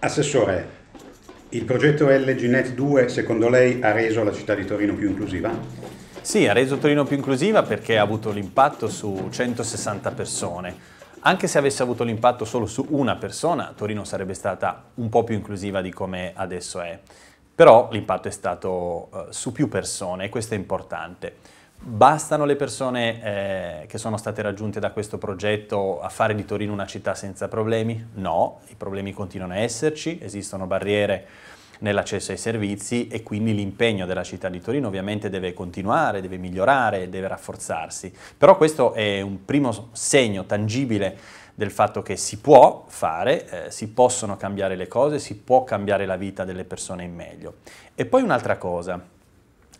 Assessore, il progetto LGNet 2 secondo lei ha reso la città di Torino più inclusiva? Sì, ha reso Torino più inclusiva perché ha avuto l'impatto su 160 persone. Anche se avesse avuto l'impatto solo su una persona, Torino sarebbe stata un po' più inclusiva di come adesso è. Però l'impatto è stato eh, su più persone e questo è importante. Bastano le persone eh, che sono state raggiunte da questo progetto a fare di Torino una città senza problemi? No, i problemi continuano a esserci, esistono barriere nell'accesso ai servizi e quindi l'impegno della città di Torino ovviamente deve continuare, deve migliorare, deve rafforzarsi. Però questo è un primo segno tangibile del fatto che si può fare, eh, si possono cambiare le cose, si può cambiare la vita delle persone in meglio. E poi un'altra cosa,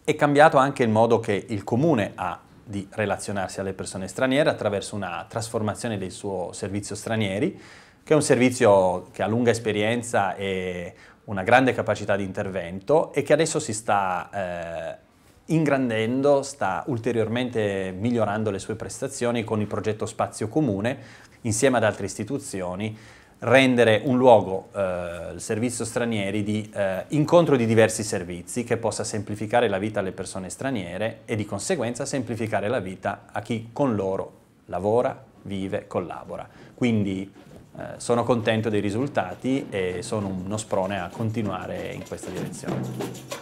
è cambiato anche il modo che il comune ha di relazionarsi alle persone straniere attraverso una trasformazione del suo servizio stranieri, che è un servizio che ha lunga esperienza e una grande capacità di intervento e che adesso si sta eh, ingrandendo, sta ulteriormente migliorando le sue prestazioni con il progetto Spazio Comune insieme ad altre istituzioni rendere un luogo, eh, il servizio stranieri, di eh, incontro di diversi servizi che possa semplificare la vita alle persone straniere e di conseguenza semplificare la vita a chi con loro lavora, vive, collabora. Quindi eh, sono contento dei risultati e sono uno sprone a continuare in questa direzione.